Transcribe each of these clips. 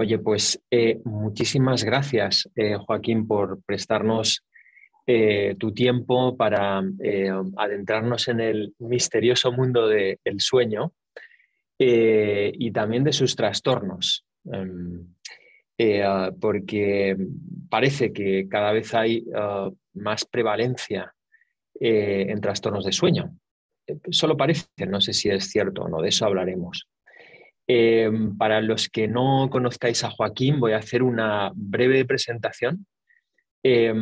Oye, pues eh, muchísimas gracias, eh, Joaquín, por prestarnos eh, tu tiempo para adentrarnos en el misterioso mundo del sueño y también de sus trastornos, em, ah, porque parece que cada vez hay ah, más prevalencia en trastornos de sueño. Solo parece, no sé si es cierto o no, de eso hablaremos. Eh, para los que no conozcáis a Joaquín, voy a hacer una breve presentación. Eh,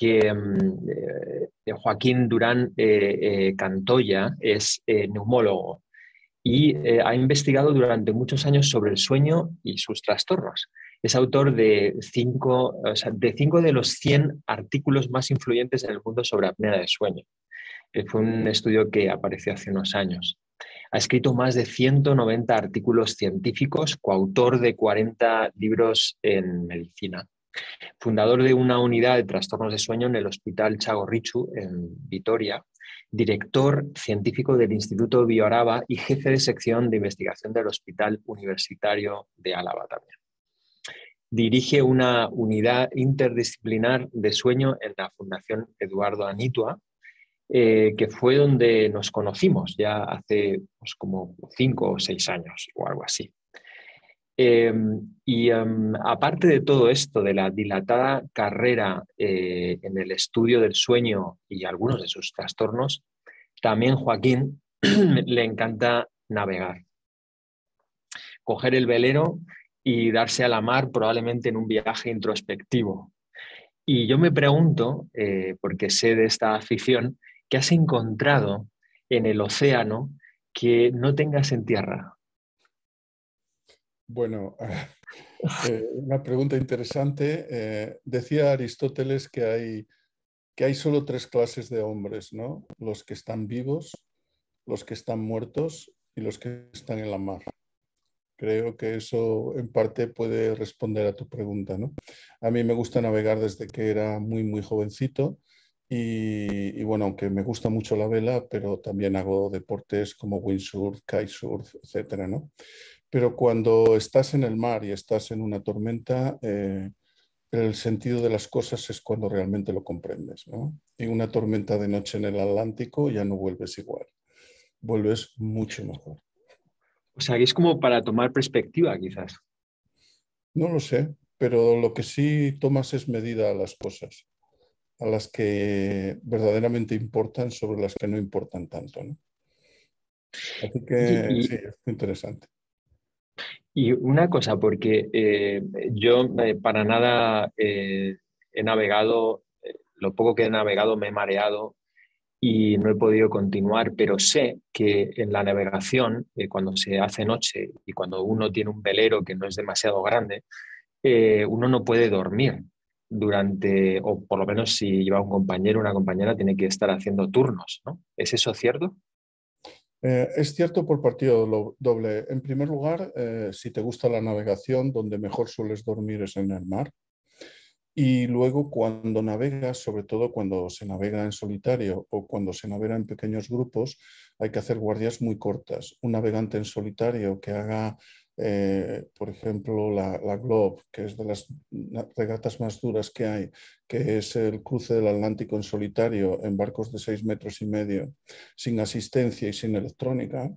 eh, Joaquín Durán Cantoya es neumólogo y ha investigado durante muchos años sobre el sueño y sus trastornos. Es autor de cinco, de, cinco de los 100 artículos más influyentes en el mundo sobre apnea de sueño. fue un estudio que apareció hace unos años. Ha escrito más de 190 artículos científicos, coautor de 40 libros en medicina. Fundador de una unidad de trastornos de sueño en el Hospital Chagorrichu, en Vitoria, director científico del Instituto Bioraba y jefe de sección de investigación del Hospital Universitario de Álava también. Dirige una unidad interdisciplinar de sueño en la Fundación Eduardo Anitua, eh, que fue donde nos conocimos ya hace pues, como cinco o seis años o algo así. Em, y em, aparte de todo esto, de la dilatada carrera eh, en el estudio del sueño y algunos de sus trastornos, también Joaquín le encanta navegar, coger el velero y darse a la mar probablemente en un viaje introspectivo. Y yo me pregunto, eh, porque sé de esta afición, que has encontrado en el océano que no tengas en tierra? Bueno, eh, eh, una pregunta interesante. Eh, decía Aristóteles que hay, que hay solo tres clases de hombres, ¿no? Los que están vivos, los que están muertos y los que están en la mar. Creo que eso en parte puede responder a tu pregunta, ¿no? A mí me gusta navegar desde que era muy, muy jovencito y, bueno, aunque me gusta mucho la vela, pero también hago deportes como windsurf, kitesurf, etcétera, Pero cuando estás en el mar y estás en una tormenta, eh, el sentido de las cosas es cuando realmente lo comprendes, Y una tormenta de noche en el Atlántico ya no vuelves igual, vuelves mucho mejor. O sea, es como para tomar perspectiva, quizás. No lo sé, pero lo que sí tomas es medida a las cosas a las que verdaderamente importan sobre las que no importan tanto. Así que sí, es interesante. Y una cosa, porque eh, yo eh, para nada eh, he navegado, lo poco que he navegado me he mareado y no he podido continuar, pero sé que en la navegación, cuando se hace noche y cuando uno tiene un velero que no es demasiado grande, uno no puede dormir durante, o por lo menos si lleva un compañero una compañera, tiene que estar haciendo turnos, ¿no? ¿Es eso cierto? Eh, es cierto por partido doble. En primer lugar, eh, si te gusta la navegación, donde mejor sueles dormir es en el mar. Y luego cuando navegas, sobre todo cuando se navega en solitario o cuando se navega en pequeños grupos, hay que hacer guardias muy cortas. Un navegante en solitario que haga eh, por ejemplo, la, la, Globe, que es de las regatas más duras que hay, que es el cruce del Atlántico en solitario en barcos de 6 metros y medio, sin asistencia y sin electrónica,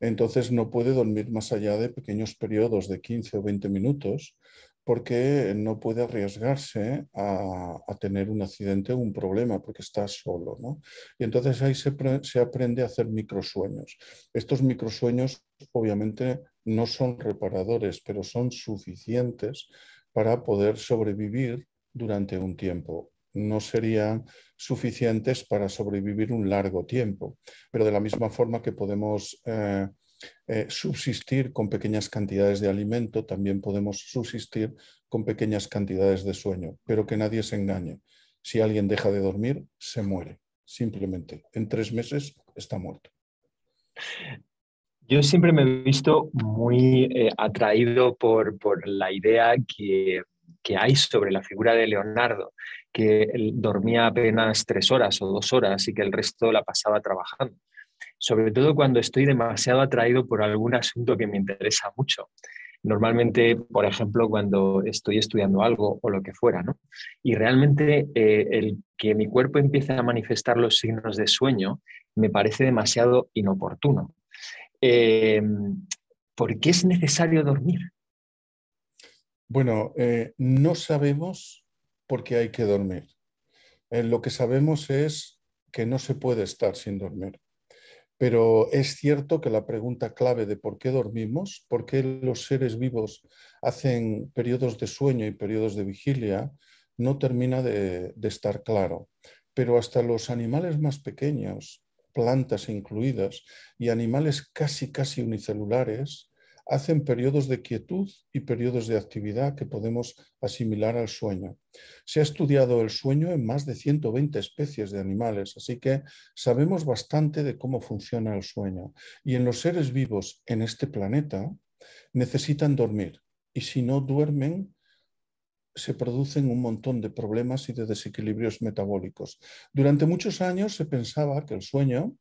entonces no puede dormir más allá de pequeños periodos de 15 o 20 minutos porque no puede arriesgarse a, a tener un accidente o un problema, porque está solo. ¿no? Y entonces ahí se, se aprende a hacer microsueños. Estos microsueños, obviamente, no son reparadores, pero son suficientes para poder sobrevivir durante un tiempo. No serían suficientes para sobrevivir un largo tiempo, pero de la misma forma que podemos eh, eh, subsistir con pequeñas cantidades de alimento, también podemos subsistir con pequeñas cantidades de sueño, pero que nadie se engañe. Si alguien deja de dormir, se muere, simplemente. En tres meses está muerto. Yo siempre me he visto muy eh, atraído por, la idea que, hay sobre la figura de Leonardo, que dormía apenas tres horas o dos horas y que el resto la pasaba trabajando. Sobre todo cuando estoy demasiado atraído por algún asunto que me interesa mucho. Normalmente, por ejemplo, cuando estoy estudiando algo o lo que fuera, ¿no? Y realmente eh, el que mi cuerpo empiece a manifestar los signos de sueño me parece demasiado inoportuno eh, ¿por qué es necesario dormir? Bueno, eh, no sabemos por qué hay que dormir. Eh, lo que sabemos es que no se puede estar sin dormir. Pero es cierto que la pregunta clave de por qué dormimos, por qué los seres vivos hacen periodos de sueño y periodos de vigilia, no termina de estar claro. Pero hasta los animales más pequeños, plantas e incluidas, y animales casi casi unicelulares, hacen periodos de quietud y periodos de actividad que podemos asimilar al sueño. Se ha estudiado el sueño en más de 120 especies de animales, así que sabemos bastante de cómo funciona el sueño. Y en los seres vivos en este planeta necesitan dormir y si no duermen se producen un montón de problemas y de desequilibrios metabólicos. Durante muchos años se pensaba que el sueño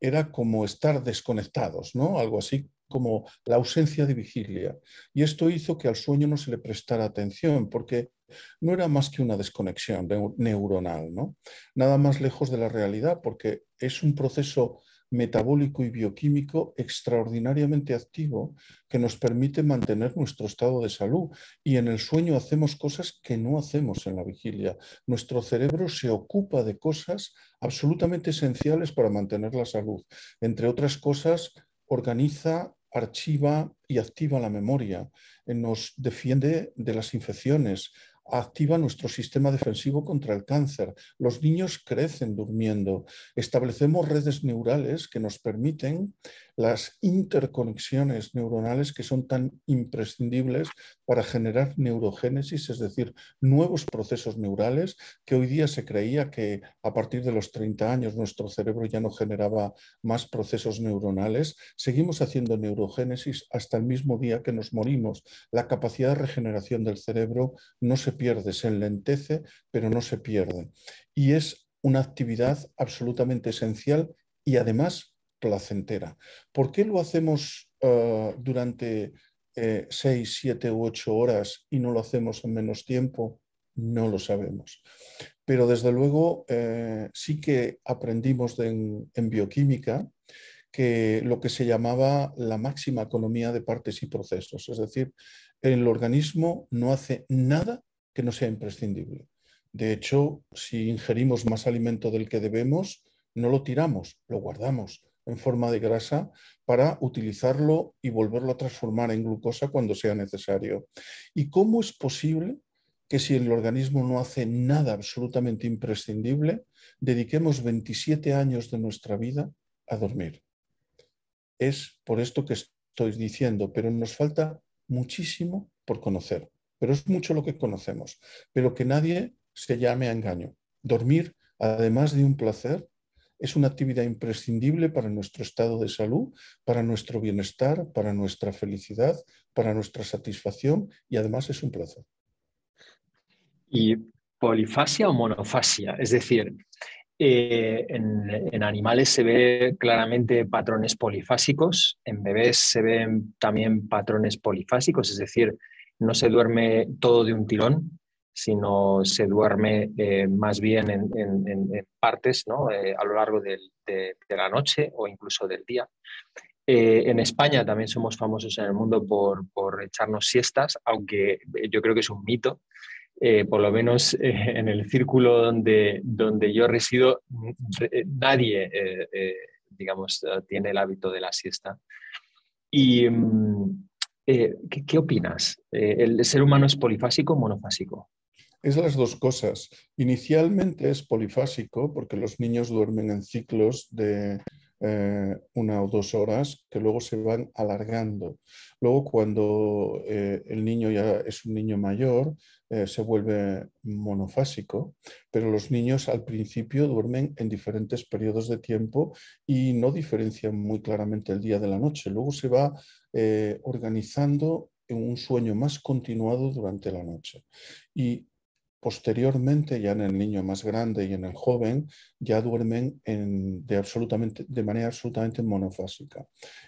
era como estar desconectados, ¿no? Algo así como la ausencia de vigilia. Y esto hizo que al sueño no se le prestara atención, porque no era más que una desconexión neuronal, ¿no? Nada más lejos de la realidad, porque es un proceso metabólico y bioquímico extraordinariamente activo que nos permite mantener nuestro estado de salud. Y en el sueño hacemos cosas que no hacemos en la vigilia. Nuestro cerebro se ocupa de cosas absolutamente esenciales para mantener la salud. Entre otras cosas, organiza archiva y activa la memoria, nos defiende de las infecciones, activa nuestro sistema defensivo contra el cáncer. Los niños crecen durmiendo. Establecemos redes neurales que nos permiten las interconexiones neuronales que son tan imprescindibles para generar neurogénesis, es decir, nuevos procesos neurales que hoy día se creía que a partir de los 30 años nuestro cerebro ya no generaba más procesos neuronales. Seguimos haciendo neurogénesis hasta el mismo día que nos morimos. La capacidad de regeneración del cerebro no se pierde, se enlentece, pero no se pierde. Y es una actividad absolutamente esencial y además placentera. ¿Por qué lo hacemos eh, durante eh, seis, siete u ocho horas y no lo hacemos en menos tiempo? No lo sabemos. Pero desde luego eh, sí que aprendimos en bioquímica que lo que se llamaba la máxima economía de partes y procesos. Es decir, el organismo no hace nada que no sea imprescindible. De hecho, si ingerimos más alimento del que debemos, no lo tiramos, lo guardamos en forma de grasa para utilizarlo y volverlo a transformar en glucosa cuando sea necesario. ¿Y cómo es posible que si el organismo no hace nada absolutamente imprescindible, dediquemos 27 años de nuestra vida a dormir? Es por esto que estoy diciendo, pero nos falta muchísimo por conocer pero es mucho lo que conocemos. Pero que nadie se llame a engaño. Dormir, además de un placer, es una actividad imprescindible para nuestro estado de salud, para nuestro bienestar, para nuestra felicidad, para nuestra satisfacción y además es un placer. ¿Y polifasia o monofasia? Es decir, eh, en, en, animales se ve claramente patrones polifásicos, en bebés se ven también patrones polifásicos, es decir, no se duerme todo de un tirón, sino se duerme eh, más bien en, partes ¿no? Eh, a lo largo de, la noche o incluso del día. Eh, en España también somos famosos en el mundo por, por, echarnos siestas, aunque yo creo que es un mito. por lo menos en el círculo donde, donde yo resido, nadie, digamos, tiene el hábito de la siesta. Y, mm, eh, ¿qué, opinas? Eh, ¿El ser humano es polifásico o monofásico? Es las dos cosas. Inicialmente es polifásico porque los niños duermen en ciclos de eh, una o dos horas que luego se van alargando. Luego cuando eh, el niño ya es un niño mayor, eh, se vuelve monofásico, pero los niños al principio duermen en diferentes periodos de tiempo y no diferencian muy claramente el día de la noche. Luego se va organizando en un sueño más continuado durante la noche. Y Posteriormente, ya en el niño más grande y en el joven, ya duermen de, absolutamente, de manera absolutamente monofásica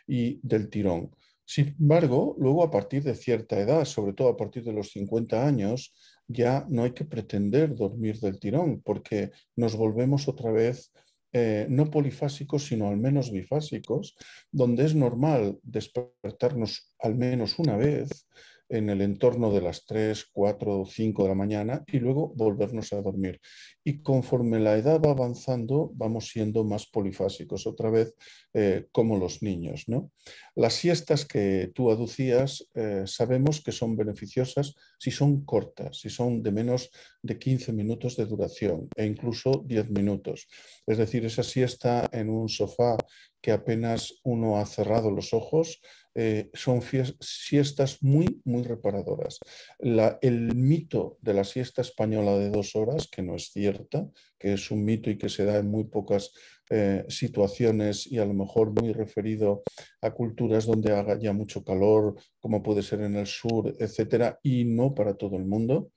y del tirón. Sin embargo, luego a partir de cierta edad, sobre todo a partir de los 50 años, ya no hay que pretender dormir del tirón, porque nos volvemos otra vez eh, no polifásicos, sino al menos bifásicos, donde es normal despertarnos al menos una vez, en el entorno de las 3, 4 o 5 de la mañana y luego volvernos a dormir. Y conforme la edad va avanzando, vamos siendo más polifásicos, otra vez eh, como los niños. ¿no? Las siestas que tú aducías eh, sabemos que son beneficiosas si son cortas, si son de menos de 15 minutos de duración e incluso 10 minutos. Es decir, esa siesta en un sofá que apenas uno ha cerrado los ojos, eh, son siestas muy, muy reparadoras. el mito de la siesta española de dos horas, que no es cierta, que es un mito y que se da en muy pocas eh, situaciones y a lo mejor muy referido a culturas donde haga ya mucho calor, como puede ser en el sur, etcétera, y no para todo el mundo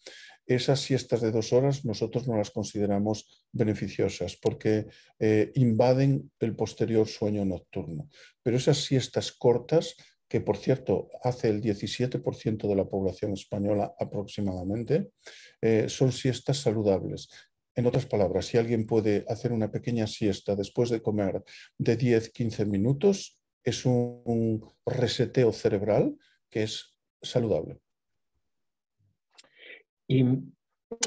esas siestas de dos horas nosotros no las consideramos beneficiosas porque eh, invaden el posterior sueño nocturno. Pero esas siestas cortas, que por cierto hace el 17% de la población española aproximadamente, eh, son siestas saludables. En otras palabras, si alguien puede hacer una pequeña siesta después de comer de 10-15 minutos, es un reseteo cerebral que es saludable. Y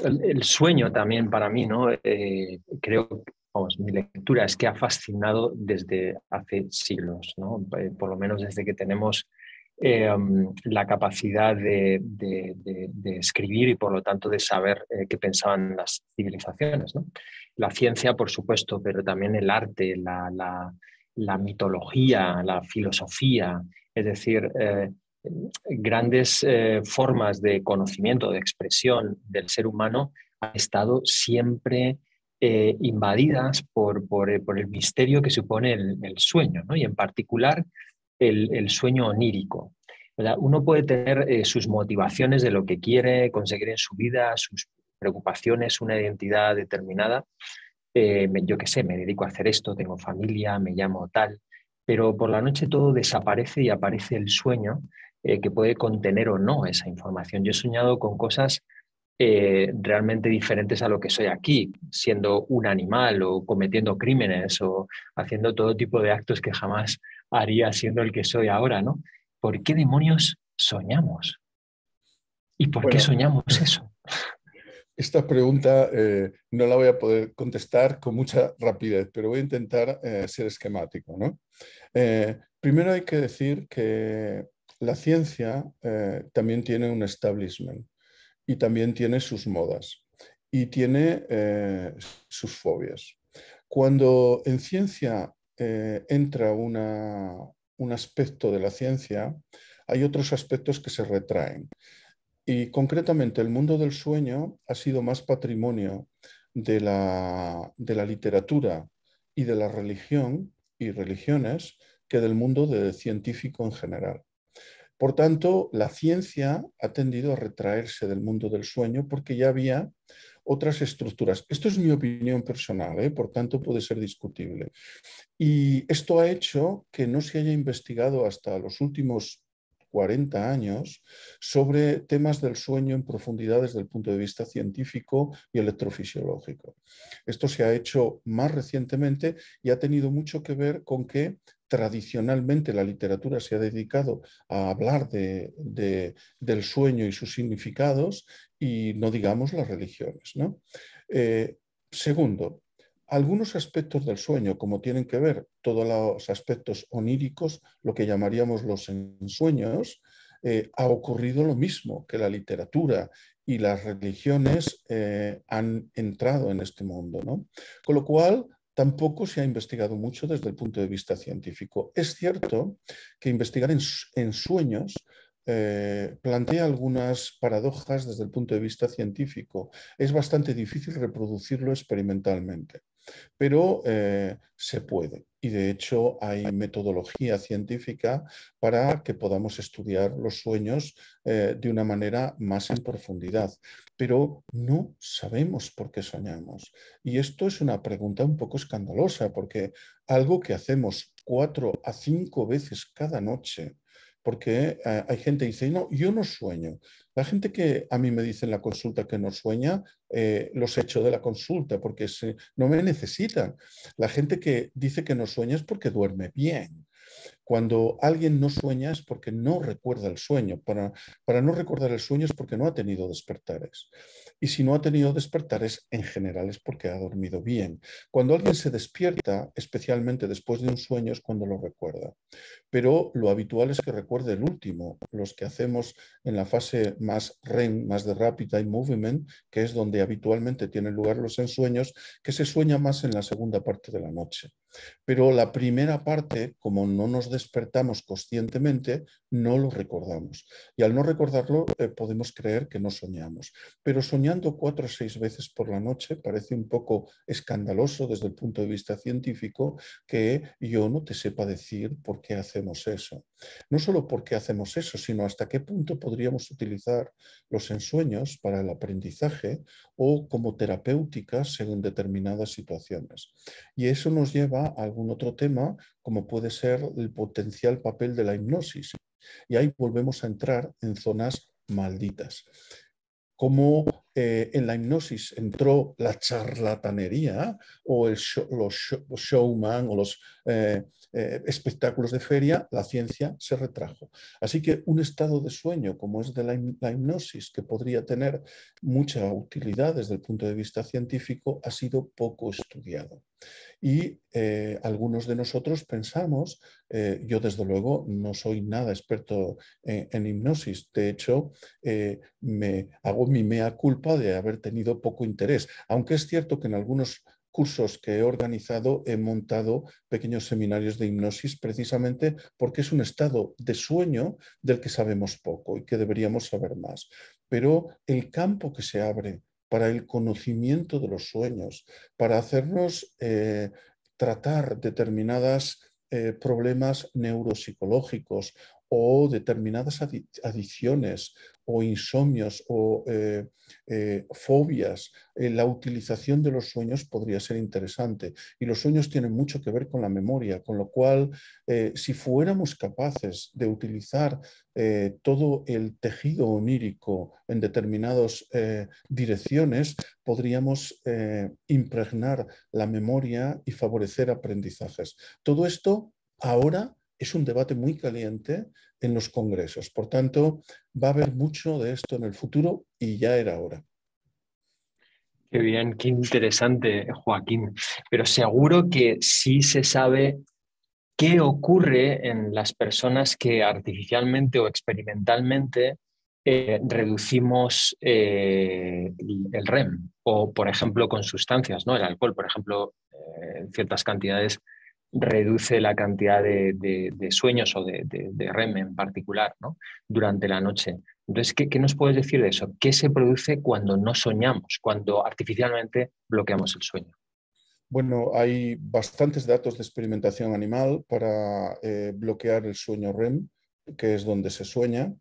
el, sueño también para mí, ¿no? Eh, creo, vamos, mi lectura es que ha fascinado desde hace siglos, ¿no? Eh, por lo menos desde que tenemos eh, um, la capacidad de, escribir y por lo tanto de saber qué pensaban las civilizaciones. ¿no? La ciencia, por supuesto, pero también el arte, la, mitología, la filosofía, es decir, grandes eh, formas de conocimiento, de expresión del ser humano han estado siempre eh, invadidas eh, por, el misterio que supone el, sueño, y en particular el, sueño onírico. Uno puede tener sus motivaciones de lo que quiere conseguir en su vida, sus preocupaciones, una identidad determinada. yo qué sé, me dedico a hacer esto, tengo familia, me llamo tal, pero por la noche todo desaparece y aparece el sueño eh, que puede contener o no esa información. Yo he soñado con cosas eh, realmente diferentes a lo que soy aquí, siendo un animal o cometiendo crímenes o haciendo todo tipo de actos que jamás haría siendo el que soy ahora, ¿no? ¿Por qué demonios soñamos? ¿Y por qué soñamos eh, eso? Esta pregunta no la voy a poder contestar con mucha rapidez, pero voy a intentar ser esquemático, ¿no? primero hay que decir que la ciencia eh, también tiene un establishment y también tiene sus modas y tiene eh, sus fobias. Cuando en ciencia eh, entra un aspecto de la ciencia, hay otros aspectos que se retraen. Y concretamente el mundo del sueño ha sido más patrimonio de la, de la literatura y de la religión y religiones que del mundo de científico en general. Por tanto, la ciencia ha tendido a retraerse del mundo del sueño porque ya había otras estructuras. Esto es mi opinión personal, ¿eh? por tanto puede ser discutible. Y esto ha hecho que no se haya investigado hasta los últimos 40 años sobre temas del sueño en profundidad desde el punto de vista científico y electrofisiológico. Esto se ha hecho más recientemente y ha tenido mucho que ver con que tradicionalmente la literatura se ha dedicado a hablar del sueño y sus significados y no digamos las religiones. ¿no? Eh, segundo, algunos aspectos del sueño, como tienen que ver todos los aspectos oníricos, lo que llamaríamos los ensueños, eh, ha ocurrido lo mismo que la literatura y las religiones eh, han entrado en este mundo. Con lo cual, tampoco se ha investigado mucho desde el punto de vista científico. Es cierto que investigar en, sueños eh, plantea algunas paradojas desde el punto de vista científico. Es bastante difícil reproducirlo experimentalmente pero eh, se puede. Y de hecho hay metodología científica para que podamos estudiar los sueños eh, de una manera más en profundidad. Pero no sabemos por qué soñamos. Y esto es una pregunta un poco escandalosa porque algo que hacemos cuatro a cinco veces cada noche, porque eh, hay gente que dice, no, yo no sueño. La gente que a mí me dice en la consulta que no sueña, eh, los echo de la consulta porque no me necesitan. La gente que dice que no sueña es porque duerme bien. Cuando alguien no sueña es porque no recuerda el sueño. Para, para no recordar el sueño es porque no ha tenido despertares. Y si no ha tenido despertares, en general es porque ha dormido bien. Cuando alguien se despierta, especialmente después de un sueño, es cuando lo recuerda. Pero lo habitual es que recuerde el último, los que hacemos en la fase más REM, más de Rapid Eye Movement, que es donde habitualmente tienen lugar los ensueños, que se sueña más en la segunda parte de la noche. Pero la primera parte, como no nos despertamos conscientemente, no lo recordamos. Y al no recordarlo, eh, podemos creer que no soñamos. Pero soñando cuatro o seis veces por la noche parece un poco escandaloso desde el punto de vista científico que yo no te sepa decir por qué hacemos eso. No solo por qué hacemos eso, sino hasta qué punto podríamos utilizar los ensueños para el aprendizaje o como terapéuticas en determinadas situaciones. Y eso nos lleva a algún otro tema, como puede ser el potencial papel de la hipnosis. Y ahí volvemos a entrar en zonas malditas. Como eh, en la hipnosis entró la charlatanería o los showman o los eh, eh, espectáculos de feria, la ciencia se retrajo. Así que un estado de sueño como es de la, hipnosis, que podría tener mucha utilidad desde el punto de vista científico, ha sido poco estudiado. Y eh, algunos de nosotros pensamos, eh, yo desde luego no soy nada experto en, hipnosis, de hecho me hago mi mea culpa de haber tenido poco interés, aunque es cierto que en algunos cursos que he organizado he montado pequeños seminarios de hipnosis precisamente porque es un estado de sueño del que sabemos poco y que deberíamos saber más. Pero el campo que se abre para el conocimiento de los sueños, para hacernos eh, tratar determinadas eh, problemas neuropsicológicos o determinadas adicciones o insomnios o eh, eh, fobias, eh, la utilización de los sueños podría ser interesante. Y los sueños tienen mucho que ver con la memoria, con lo cual, si fuéramos capaces de utilizar todo el tejido onírico en determinadas direcciones, podríamos impregnar la memoria y favorecer aprendizajes. Todo esto ahora es un debate muy caliente en los congresos. Por tanto, va a haber mucho de esto en el futuro y ya era hora. Qué bien, qué interesante, Joaquín. Pero seguro que sí se sabe qué ocurre en las personas que artificialmente o experimentalmente eh, reducimos eh, el REM o, por ejemplo, con sustancias, ¿no? El alcohol, por ejemplo, eh, ciertas cantidades reduce la cantidad de, sueños o de, REM en particular ¿no? durante la noche. Entonces, ¿qué, nos puedes decir de eso? ¿Qué se produce cuando no soñamos, cuando artificialmente bloqueamos el sueño? Bueno, hay bastantes datos de experimentación animal para eh, bloquear el sueño REM, que es donde se sueña.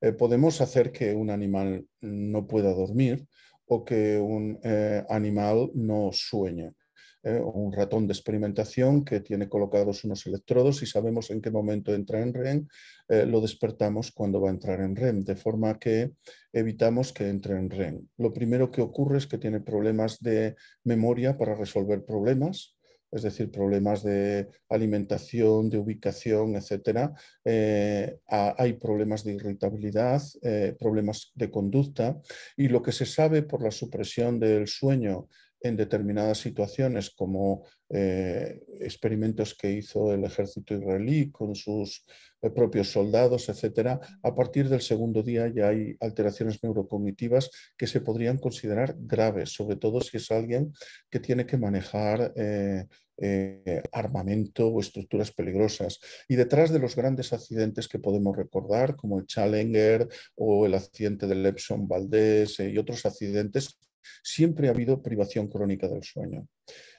Eh, podemos hacer que un animal no pueda dormir o que un eh, animal no sueñe eh, un ratón de experimentación que tiene colocados unos electrodos y sabemos en qué momento entra en REM, eh, lo despertamos cuando va a entrar en REM, de forma que evitamos que entre en REM. Lo primero que ocurre es que tiene problemas de memoria para resolver problemas, es decir, problemas de alimentación, de ubicación, etc. Eh, hay problemas de irritabilidad, problemas de conducta y lo que se sabe por la supresión del sueño en determinadas situaciones, como eh, experimentos que hizo el ejército israelí con sus eh, propios soldados, etc., a partir del segundo día ya hay alteraciones neurocognitivas que se podrían considerar graves, sobre todo si es alguien que tiene que manejar... Eh, armamento o estructuras peligrosas. Y detrás de los grandes accidentes que podemos recordar, como el Challenger o el accidente del Epson Valdés y otros accidentes, Siempre ha habido privación crónica del sueño.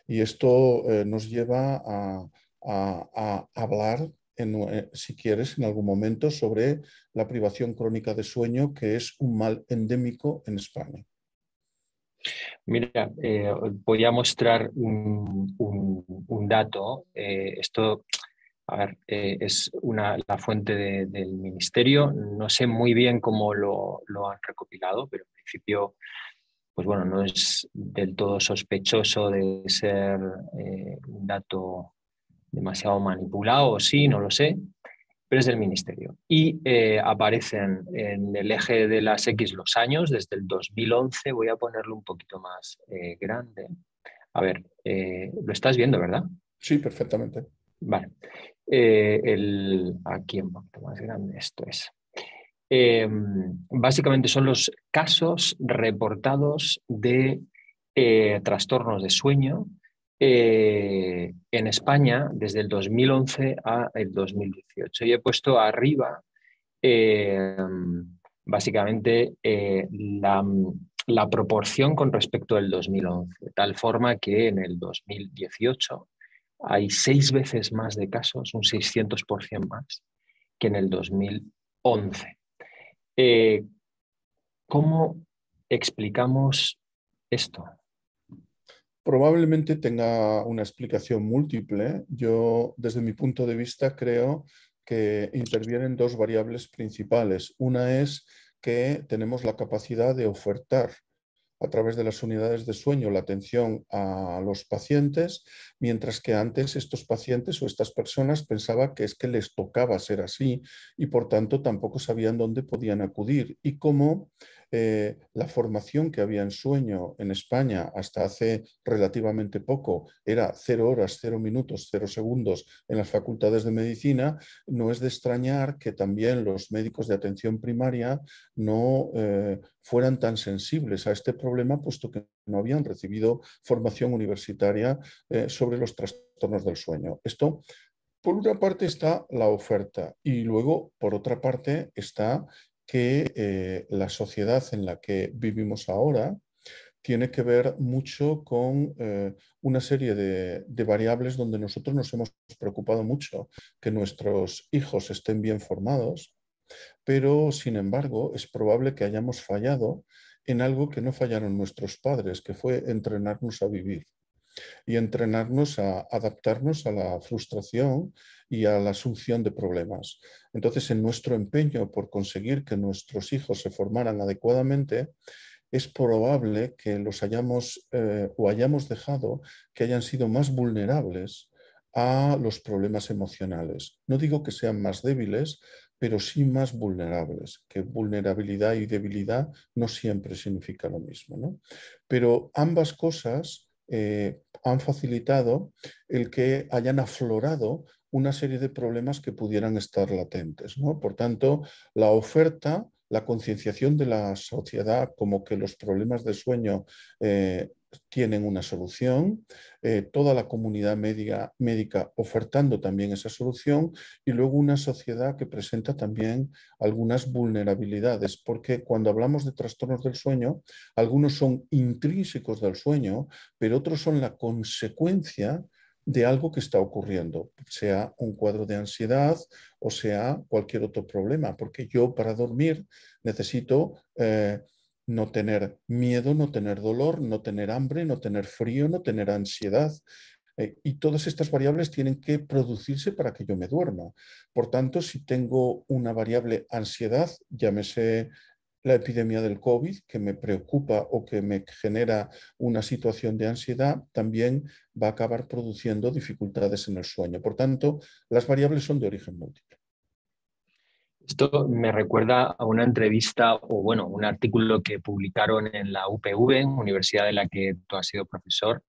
Y esto eh, nos lleva a, hablar, eh, si quieres, en algún momento sobre la privación crónica de sueño, que es un mal endémico en España. Mira, eh, voy a mostrar un, dato. Eh, esto es una, la fuente del ministerio. No sé muy bien cómo lo, han recopilado, pero en principio pues bueno, no es del todo sospechoso de ser eh, un dato demasiado manipulado, sí, no lo sé, pero es del ministerio. Y eh, aparecen en el eje de las X los años, desde el 2011, voy a ponerlo un poquito más eh, grande. A ver, lo estás viendo, ¿verdad? Sí, perfectamente. Vale. el, aquí un poquito más grande, esto es. Em, básicamente son los casos reportados de eh, trastornos de sueño eh, en España desde el 2011 a el 2018. Y he puesto arriba em, básicamente eh, la, la proporción con respecto al 2011, de tal forma que en el 2018 hay seis veces más de casos, un 600% más, que en el 2011. Eh, ¿Cómo explicamos esto? Probablemente tenga una explicación múltiple. Yo, desde mi punto de vista, creo que intervienen dos variables principales. Una es que tenemos la capacidad de ofertar a través de las unidades de sueño la atención a los pacientes, mientras que antes estos pacientes o estas personas pensaban que es que les tocaba ser así y por tanto tampoco sabían dónde podían acudir y cómo eh, la formación que había en sueño en España hasta hace relativamente poco era cero horas, cero minutos, cero segundos en las facultades de medicina, no es de extrañar que también los médicos de atención primaria no eh, fueran tan sensibles a este problema, puesto que no habían recibido formación universitaria eh, sobre los trastornos del sueño. Esto por una parte está la oferta y luego, por otra parte, está que eh, la sociedad en la que vivimos ahora tiene que ver mucho con eh, una serie de, variables donde nosotros nos hemos preocupado mucho que nuestros hijos estén bien formados, pero sin embargo es probable que hayamos fallado en algo que no fallaron nuestros padres, que fue entrenarnos a vivir y entrenarnos a adaptarnos a la frustración y a la asunción de problemas. Entonces, en nuestro empeño por conseguir que nuestros hijos se formaran adecuadamente, es probable que los hayamos eh, o hayamos dejado que hayan sido más vulnerables a los problemas emocionales. No digo que sean más débiles, pero sí más vulnerables, que vulnerabilidad y debilidad no siempre significa lo mismo. Pero ambas cosas eh, han facilitado el que hayan aflorado una serie de problemas que pudieran estar latentes. ¿no? Por tanto, la oferta, la concienciación de la sociedad como que los problemas de sueño eh, tienen una solución, eh, toda la comunidad médica ofertando también esa solución y luego una sociedad que presenta también algunas vulnerabilidades, porque cuando hablamos de trastornos del sueño, algunos son intrínsecos del sueño, pero otros son la consecuencia de algo que está ocurriendo, sea un cuadro de ansiedad o sea cualquier otro problema, porque yo para dormir necesito... Eh, no tener miedo, no tener dolor, no tener hambre, no tener frío, no tener ansiedad. Eh, y todas estas variables tienen que producirse para que yo me duerma. Por tanto, si tengo una variable ansiedad, llámese la epidemia del COVID, que me preocupa o que me genera una situación de ansiedad, también va a acabar produciendo dificultades en el sueño. Por tanto, las variables son de origen múltiple. Esto me recuerda a una entrevista o, bueno, un artículo que publicaron en la UPV, universidad de la que tú has sido profesor,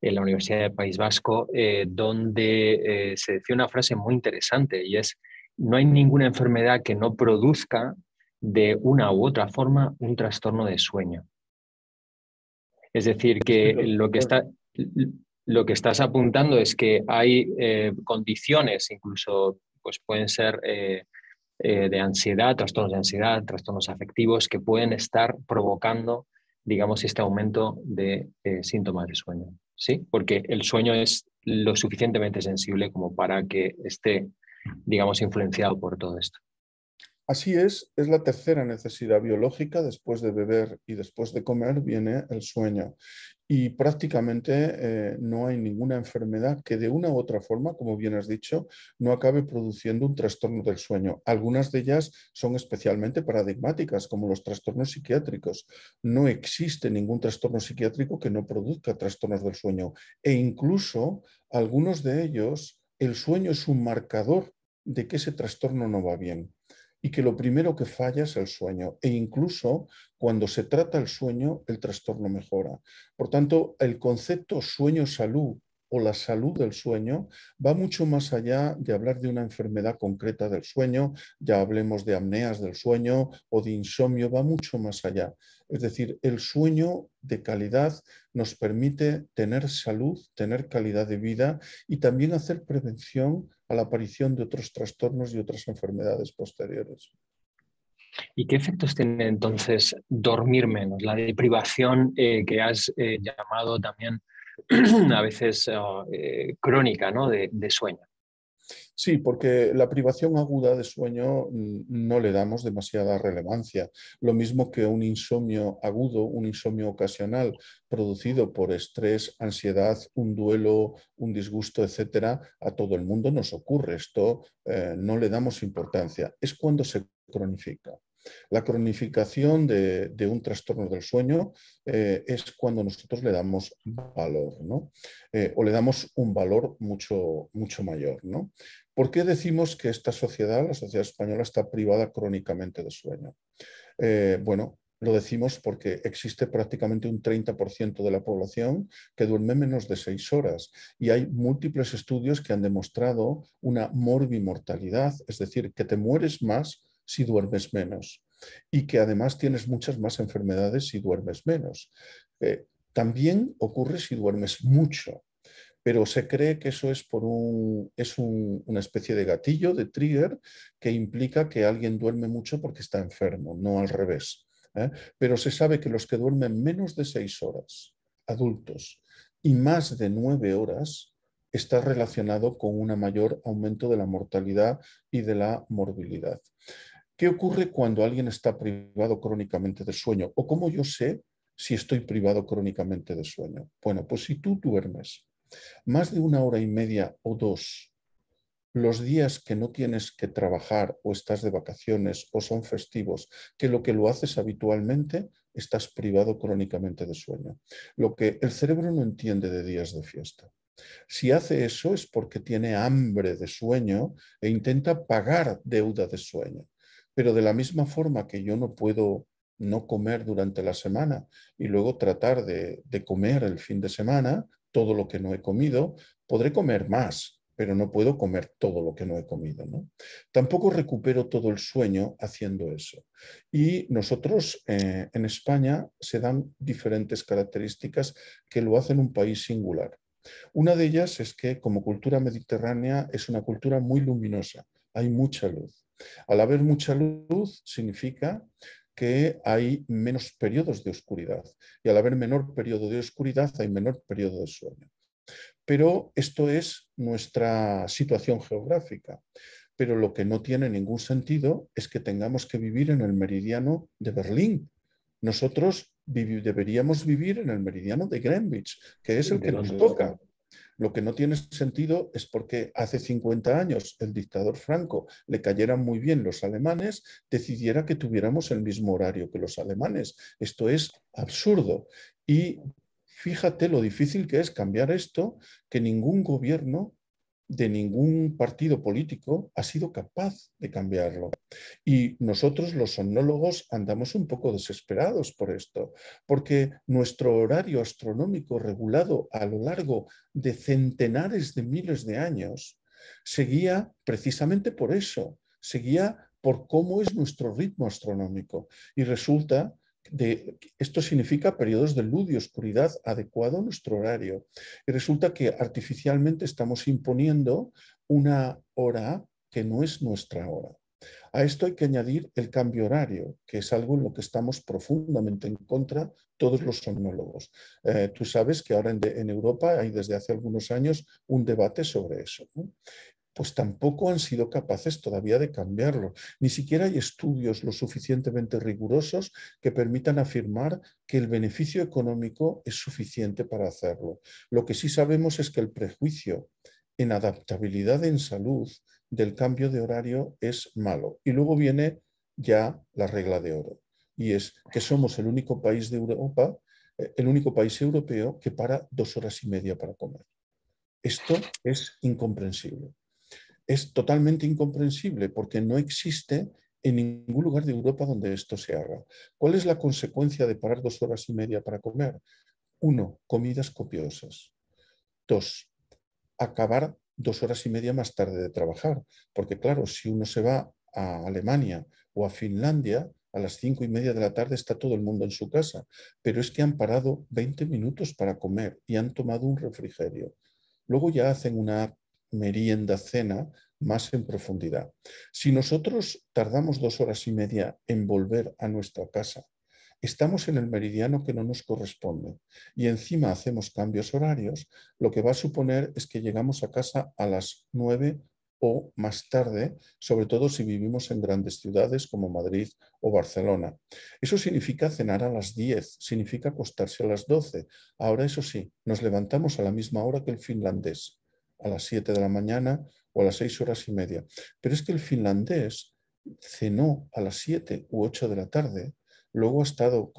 en la Universidad del País Vasco, eh, donde eh, se decía una frase muy interesante y es, no hay ninguna enfermedad que no produzca de una u otra forma un trastorno de sueño. Es decir, que lo que, está, lo que estás apuntando es que hay eh, condiciones, incluso pues pueden ser eh, de ansiedad, trastornos de ansiedad, trastornos afectivos que pueden estar provocando, digamos, este aumento de eh, síntomas de sueño. ¿sí? Porque el sueño es lo suficientemente sensible como para que esté, digamos, influenciado por todo esto. Así es, es la tercera necesidad biológica después de beber y después de comer viene el sueño y prácticamente eh, no hay ninguna enfermedad que de una u otra forma, como bien has dicho, no acabe produciendo un trastorno del sueño. Algunas de ellas son especialmente paradigmáticas, como los trastornos psiquiátricos. No existe ningún trastorno psiquiátrico que no produzca trastornos del sueño e incluso algunos de ellos, el sueño es un marcador de que ese trastorno no va bien y que lo primero que falla es el sueño. E incluso cuando se trata el sueño, el trastorno mejora. Por tanto, el concepto sueño-salud o la salud del sueño va mucho más allá de hablar de una enfermedad concreta del sueño, ya hablemos de apneas del sueño o de insomnio, va mucho más allá. Es decir, el sueño de calidad nos permite tener salud, tener calidad de vida y también hacer prevención a la aparición de otros trastornos y otras enfermedades posteriores. ¿Y qué efectos tiene entonces dormir menos? La deprivación eh, que has eh, llamado también a veces eh, eh, crónica de, sueño. Sí, porque la privación aguda de sueño mm, no le damos demasiada relevancia. Lo mismo que un insomnio agudo, un insomnio ocasional producido por estrés, ansiedad, un duelo, un disgusto, etcétera, a todo el mundo nos ocurre. Esto eh, no le damos importancia. Es cuando se cronifica. La cronificación de, un trastorno del sueño eh, es cuando nosotros le damos valor, ¿no? Eh, o le damos un valor mucho, mayor, ¿no? ¿Por qué decimos que esta sociedad, la sociedad española, está privada crónicamente de sueño? Eh, bueno, lo decimos porque existe prácticamente un 30% de la población que duerme menos de seis horas y hay múltiples estudios que han demostrado una morbimortalidad, es decir, que te mueres más si duermes menos y que además tienes muchas más enfermedades si duermes menos. Eh, también ocurre si duermes mucho, pero se cree que eso es por un, es una especie de gatillo, de trigger, que implica que alguien duerme mucho porque está enfermo, no al revés. ¿eh? Pero se sabe que los que duermen menos de seis horas, adultos, y más de nueve horas, está relacionado con un mayor aumento de la mortalidad y de la morbilidad. ¿Qué ocurre cuando alguien está privado crónicamente de sueño? ¿O cómo yo sé si estoy privado crónicamente de sueño? Bueno, pues si tú duermes más de una hora y media o dos los días que no tienes que trabajar o estás de vacaciones o son festivos, que lo que lo haces habitualmente, estás privado crónicamente de sueño. Lo que el cerebro no entiende de días de fiesta. Si hace eso es porque tiene hambre de sueño e intenta pagar deuda de sueño. Pero de la misma forma que yo no puedo no comer durante la semana y luego tratar de, comer el fin de semana todo lo que no he comido, podré comer más, pero no puedo comer todo lo que no he comido. Tampoco recupero todo el sueño haciendo eso. Y nosotros eh, en España se dan diferentes características que lo hacen un país singular. Una de ellas es que como cultura mediterránea es una cultura muy luminosa, hay mucha luz. Al haber mucha luz significa que hay menos periodos de oscuridad y al haber menor periodo de oscuridad hay menor periodo de sueño. Pero esto es nuestra situación geográfica. Pero lo que no tiene ningún sentido es que tengamos que vivir en el meridiano de Berlín. Nosotros deberíamos vivir en el meridiano de Greenwich, que es el que nos toca. Lo que no tiene sentido es porque hace 50 años el dictador Franco le cayeran muy bien los alemanes, decidiera que tuviéramos el mismo horario que los alemanes. Esto es absurdo. Y fíjate lo difícil que es cambiar esto, que ningún gobierno de ningún partido político ha sido capaz de cambiarlo. Y nosotros los sonólogos andamos un poco desesperados por esto, porque nuestro horario astronómico regulado a lo largo de centenares de miles de años seguía precisamente por eso, seguía por cómo es nuestro ritmo astronómico. Y resulta esto significa periodos de luz y oscuridad adecuado a nuestro horario. Y resulta que artificialmente estamos imponiendo una hora que no es nuestra hora. A esto hay que añadir el cambio horario, que es algo en lo que estamos profundamente en contra todos los sonólogos. Eh, tú sabes que ahora en, Europa hay desde hace algunos años un debate sobre eso pues tampoco han sido capaces todavía de cambiarlo. Ni siquiera hay estudios lo suficientemente rigurosos que permitan afirmar que el beneficio económico es suficiente para hacerlo. Lo que sí sabemos es que el prejuicio en adaptabilidad en salud del cambio de horario es malo. Y luego viene ya la regla de oro, y es que somos el único país de Europa, eh, el único país europeo que para dos horas y media para comer. Esto es incomprensible es totalmente incomprensible porque no existe en ningún lugar de Europa donde esto se haga. ¿Cuál es la consecuencia de parar dos horas y media para comer? Uno, comidas copiosas. Dos, acabar dos horas y media más tarde de trabajar. Porque claro, si uno se va a Alemania o a Finlandia, a las cinco y media de la tarde está todo el mundo en su casa. Pero es que han parado 20 minutos para comer y han tomado un refrigerio. Luego ya hacen una merienda, cena, más en profundidad. Si nosotros tardamos dos horas y media en volver a nuestra casa, estamos en el meridiano que no nos corresponde y encima hacemos cambios horarios, lo que va a suponer es que llegamos a casa a las nueve o más tarde, sobre todo si vivimos en grandes ciudades como Madrid o Barcelona. Eso significa cenar a las diez, significa acostarse a las doce. Ahora, eso sí, nos levantamos a la misma hora que el finlandés a las 7 de la mañana o a las 6 horas y media. Pero es que el finlandés cenó a las 7 u 8 de la tarde, luego ha estado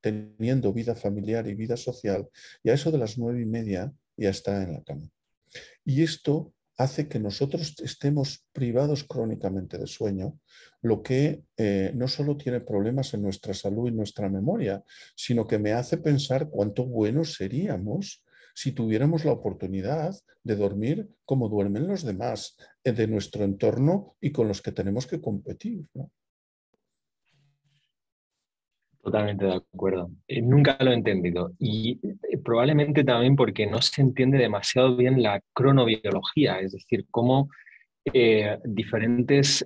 teniendo vida familiar y vida social y a eso de las 9 y media ya está en la cama. Y esto hace que nosotros estemos privados crónicamente de sueño, lo que eh, no solo tiene problemas en nuestra salud y nuestra memoria, sino que me hace pensar cuánto buenos seríamos si tuviéramos la oportunidad de dormir como duermen los demás eh, de nuestro entorno y con los que tenemos que competir. Totalmente de acuerdo. Eh, nunca lo he entendido. Y eh, probablemente también porque no se entiende demasiado bien la cronobiología, es decir, cómo diferentes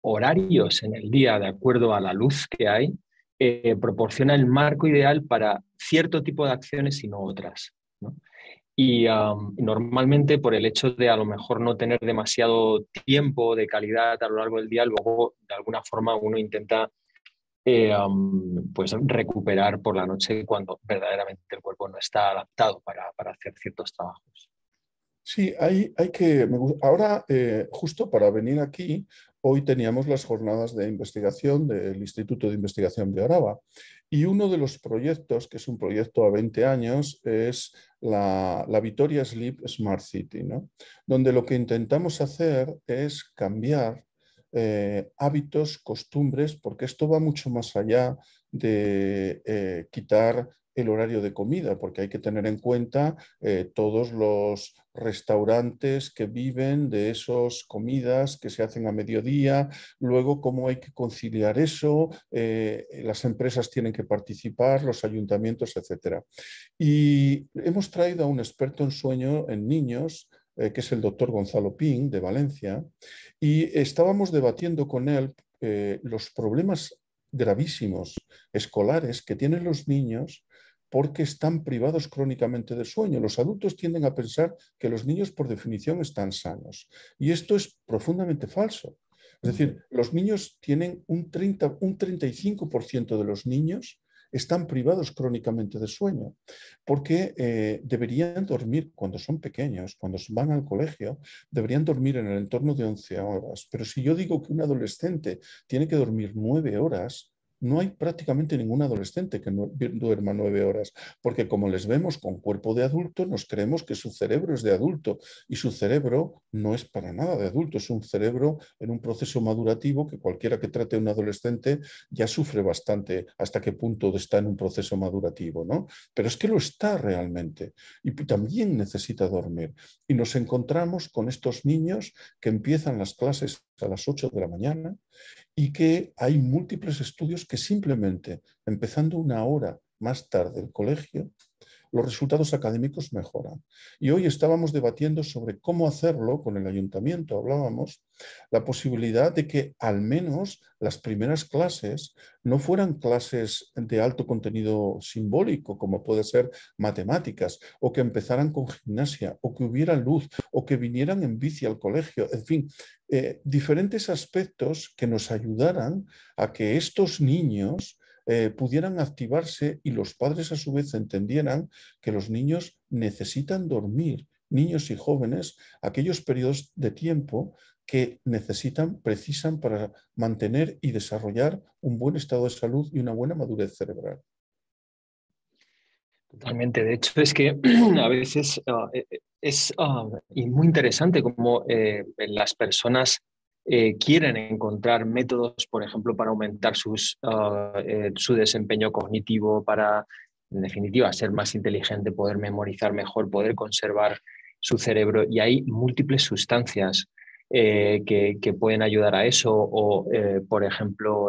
horarios en el día, de acuerdo a la luz que hay, eh, proporciona el marco ideal para cierto tipo de acciones y no otras. Y normalmente por el hecho de a lo mejor no tener demasiado tiempo de calidad a lo largo del día, luego de alguna forma uno intenta eh, pues recuperar por la noche cuando verdaderamente el cuerpo no está adaptado para, hacer ciertos trabajos. Sí, hay, hay que. Ahora, eh, justo para venir aquí, hoy teníamos las jornadas de investigación del Instituto de Investigación de Araba. Y uno de los proyectos, que es un proyecto a 20 años, es la, la Vitoria Sleep Smart City, donde lo que intentamos hacer es cambiar eh, hábitos, costumbres, porque esto va mucho más allá de eh, quitar el horario de comida, porque hay que tener en cuenta eh, todos los restaurantes que viven de esas comidas que se hacen a mediodía, luego cómo hay que conciliar eso, eh, las empresas tienen que participar, los ayuntamientos, etc. Y hemos traído a un experto en sueño en niños, que es el doctor Gonzalo Pin de Valencia, y estábamos debatiendo con él los problemas gravísimos escolares que tienen los niños porque están privados crónicamente de sueño. Los adultos tienden a pensar que los niños por definición están sanos. Y esto es profundamente falso. Es decir, los niños tienen un, 30, un 35% de los niños están privados crónicamente de sueño, porque eh, deberían dormir cuando son pequeños, cuando van al colegio, deberían dormir en el entorno de 11 horas. Pero si yo digo que un adolescente tiene que dormir 9 horas, no hay prácticamente ningún adolescente que no duerma nueve horas, porque como les vemos con cuerpo de adulto, nos creemos que su cerebro es de adulto y su cerebro no es para nada de adulto, es un cerebro en un proceso madurativo que cualquiera que trate a un adolescente ya sufre bastante hasta qué punto está en un proceso madurativo, ¿no? Pero es que lo está realmente y también necesita dormir. Y nos encontramos con estos niños que empiezan las clases a las 8 de la mañana y que hay múltiples estudios que simplemente empezando una hora más tarde el colegio los resultados académicos mejoran. Y hoy estábamos debatiendo sobre cómo hacerlo con el ayuntamiento, hablábamos, la posibilidad de que al menos las primeras clases no fueran clases de alto contenido simbólico, como puede ser matemáticas, o que empezaran con gimnasia, o que hubiera luz, o que vinieran en bici al colegio, en fin, eh, diferentes aspectos que nos ayudaran a que estos niños eh, pudieran activarse y los padres a su vez entendieran que los niños necesitan dormir, niños y jóvenes, aquellos periodos de tiempo que necesitan, precisan para mantener y desarrollar un buen estado de salud y una buena madurez cerebral. Totalmente. De hecho, es que a veces ah, e, e, es ah, muy interesante como eh, las personas eh, quieren encontrar métodos, por ejemplo, para aumentar ah, eh, su desempeño cognitivo, para, en definitiva, ser más inteligente, poder memorizar mejor, poder conservar su cerebro. Y hay múltiples sustancias eh, que, pueden ayudar a eso, o, por ejemplo,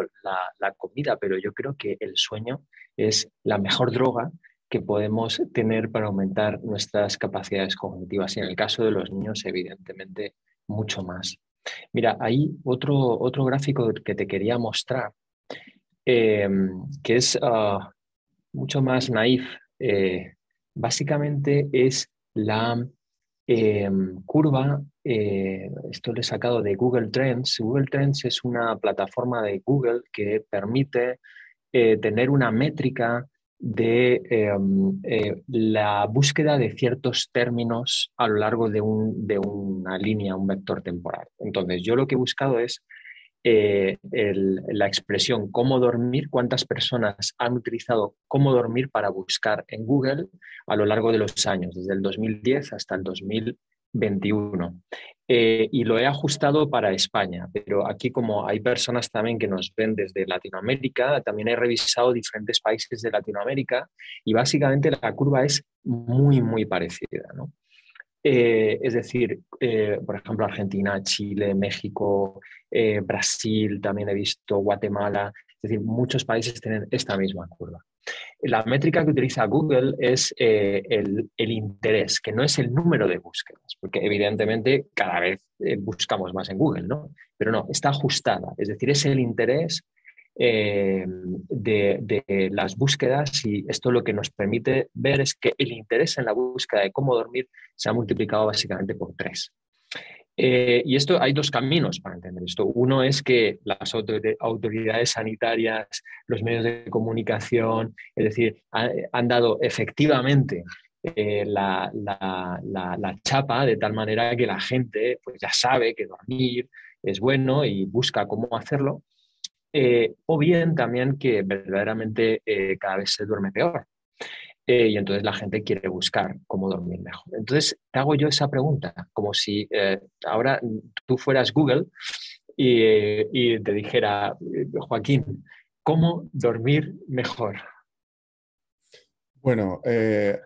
la comida, pero yo creo que el sueño es la mejor droga que podemos tener para aumentar nuestras capacidades cognitivas y en el caso de los niños, evidentemente, mucho más. Mira, hay otro, gráfico que te quería mostrar, eh, que es ah, mucho más naif. Eh, básicamente es la eh, curva, esto lo he sacado de Google Trends. Google Trends es una plataforma de Google que permite tener una métrica de em, eh, la búsqueda de ciertos términos a lo largo de, un, de, una línea, un vector temporal. Entonces, yo lo que he buscado es eh, la expresión cómo dormir, cuántas personas han utilizado cómo dormir para buscar en Google a lo largo de los años, desde el 2010 hasta el 2020. 21. Eh, y lo he ajustado para España, pero aquí como hay personas también que nos ven desde Latinoamérica, también he revisado diferentes países de Latinoamérica y básicamente la curva es muy, muy parecida. Eh, es decir, eh, por ejemplo, Argentina, Chile, México, Brasil, también he visto Guatemala, es decir, muchos países tienen esta misma curva. La métrica que utiliza Google es eh, el, interés, que no es el número de búsquedas, porque evidentemente cada vez eh, buscamos más en Google, ¿no? Pero no, está ajustada, es decir, es el interés eh, de, las búsquedas y esto lo que nos permite ver es que el interés en la búsqueda de cómo dormir se ha multiplicado básicamente por tres. Eh, y esto hay dos caminos para entender esto. Uno es que las autoridades sanitarias, los medios de comunicación, es decir, han, dado efectivamente eh, la, chapa de tal manera que la gente pues, ya sabe que dormir es bueno y busca cómo hacerlo. Eh, o bien también que verdaderamente cada vez se duerme peor. Eh, y entonces la gente quiere buscar cómo dormir mejor. Entonces, te hago yo esa pregunta, como si eh, ahora tú fueras Google y eh, te dijera, Joaquín, ¿cómo dormir mejor? Bueno,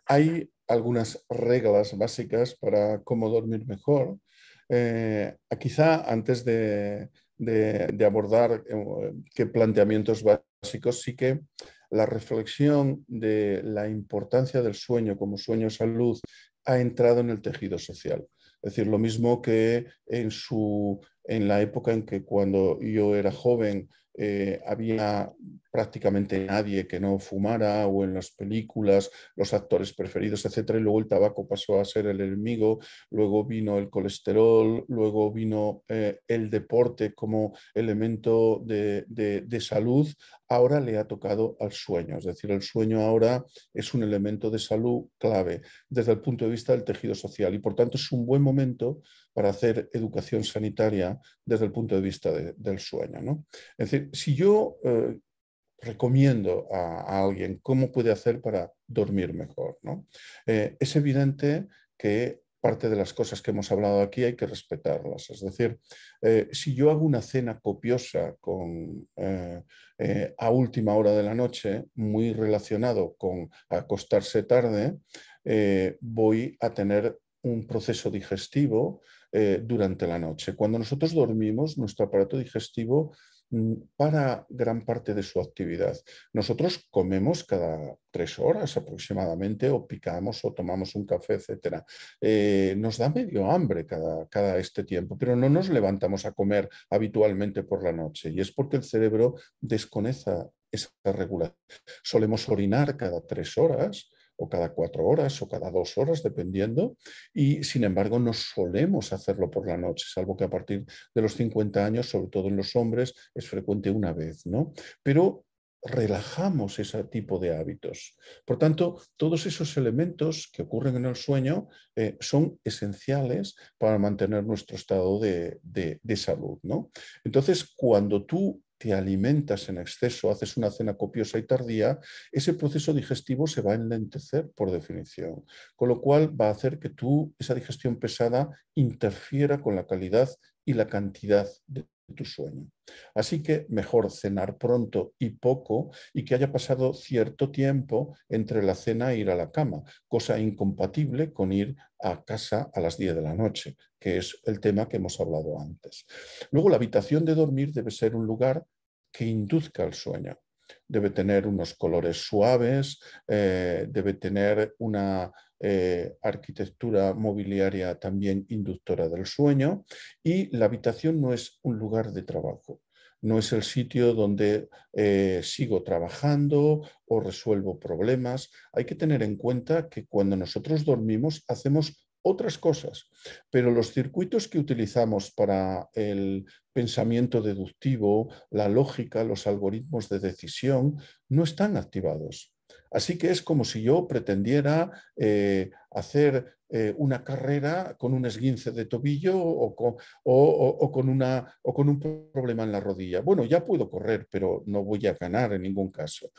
hay algunas reglas básicas para cómo dormir mejor. quizá antes de, de, abordar eh, qué planteamientos básicos, sí que la reflexión de la importancia del sueño como sueño salud ha entrado en el tejido social. Es decir, lo mismo que en, su, en la época en que cuando yo era joven eh, había prácticamente nadie que no fumara o en las películas los actores preferidos, etcétera, y luego el tabaco pasó a ser el enemigo, luego vino el colesterol, luego vino eh, el deporte como elemento de, de salud, ahora le ha tocado al sueño, es decir, el sueño ahora es un elemento de salud clave desde el punto de vista del tejido social y por tanto es un buen momento para hacer educación sanitaria desde el punto de vista del sueño. Es decir, si yo eh, recomiendo a, alguien cómo puede hacer para dormir mejor, eh, es evidente que parte de las cosas que hemos hablado aquí hay que respetarlas. Es decir, eh, si yo hago una cena copiosa con, a última hora de la noche, muy relacionado con acostarse tarde, voy a tener un proceso digestivo eh, durante la noche. Cuando nosotros dormimos, nuestro aparato digestivo mm, para gran parte de su actividad. Nosotros comemos cada tres horas aproximadamente, o picamos o tomamos un café, etc. Eh, nos da medio hambre cada, este tiempo, pero no nos levantamos a comer habitualmente por la noche y es porque el cerebro desconeza esa regulación. Solemos orinar cada tres horas, o cada cuatro horas o cada dos horas, dependiendo, y sin embargo no solemos hacerlo por la noche, salvo que a partir de los 50 años, sobre todo en los hombres, es frecuente una vez, ¿no? Pero relajamos ese tipo de hábitos. Por tanto, todos esos elementos que ocurren en el sueño eh, son esenciales para mantener nuestro estado de, de salud. ¿no? Entonces, cuando tú te alimentas en exceso, haces una cena copiosa y tardía, ese proceso digestivo se va a enlentecer por definición, con lo cual va a hacer que tú, esa digestión pesada, interfiera con la calidad y la cantidad de tu sueño. Así que mejor cenar pronto y poco y que haya pasado cierto tiempo entre la cena e ir a la cama, cosa incompatible con ir a casa a las 10 de la noche, que es el tema que hemos hablado antes. Luego, la habitación de dormir debe ser un lugar que induzca el sueño debe tener unos colores suaves, eh, debe tener una eh, arquitectura mobiliaria también inductora del sueño y la habitación no es un lugar de trabajo, no es el sitio donde eh, sigo trabajando o resuelvo problemas. Hay que tener en cuenta que cuando nosotros dormimos hacemos otras cosas, pero los circuitos que utilizamos para el pensamiento deductivo, la lógica, los algoritmos de decisión, no están activados. Así que es como si yo pretendiera eh, hacer eh, una carrera con un esguince de tobillo o, con una, o con, un problema en la rodilla. Bueno, ya puedo correr, pero no voy a ganar en ningún caso.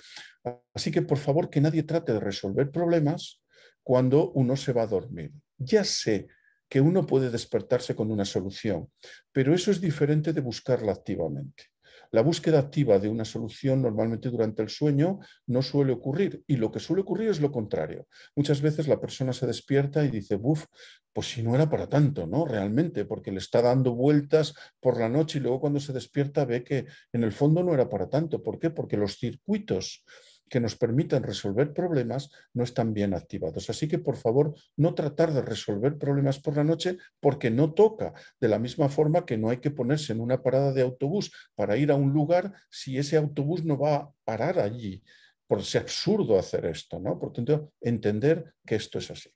Así que por favor que nadie trate de resolver problemas cuando uno se va a dormir. Ya sé que uno puede despertarse con una solución, pero eso es diferente de buscarla activamente. La búsqueda activa de una solución normalmente durante el sueño no suele ocurrir y lo que suele ocurrir es lo contrario. Muchas veces la persona se despierta y dice, buf, pues si no era para tanto, ¿no? Realmente, porque le está dando vueltas por la noche y luego cuando se despierta ve que en el fondo no era para tanto. ¿Por qué? Porque los circuitos que nos permitan resolver problemas no están bien activados. Así que, por favor, no tratar de resolver problemas por la noche porque no toca, de la misma forma que no hay que ponerse en una parada de autobús para ir a un lugar si ese autobús no va a parar allí. Por ser absurdo hacer esto, ¿no? Por tanto, entender que esto es así.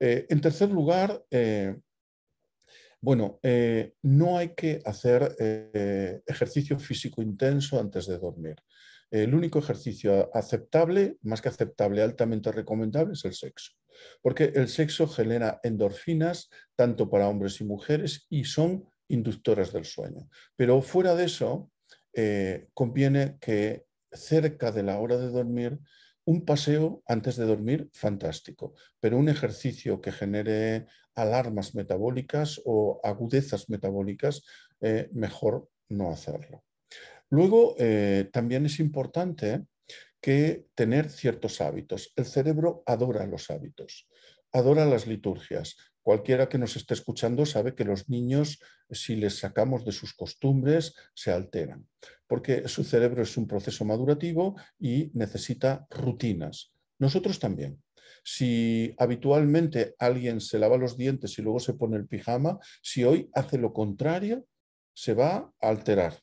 Eh, en tercer lugar, eh, bueno, eh, no hay que hacer ejercicio físico intenso antes de dormir el único ejercicio aceptable, más que aceptable, altamente recomendable, es el sexo. Porque el sexo genera endorfinas tanto para hombres y mujeres y son inductoras del sueño. Pero fuera de eso, eh, conviene que cerca de la hora de dormir, un paseo antes de dormir, fantástico, pero un ejercicio que genere alarmas metabólicas o agudezas metabólicas, eh, mejor no hacerlo. Luego, eh, también es importante que tener ciertos hábitos. El cerebro adora los hábitos, adora las liturgias. Cualquiera que nos esté escuchando sabe que los niños, si les sacamos de sus costumbres, se alteran, porque su cerebro es un proceso madurativo y necesita rutinas. Nosotros también. Si habitualmente alguien se lava los dientes y luego se pone el pijama, si hoy hace lo contrario, se va a alterar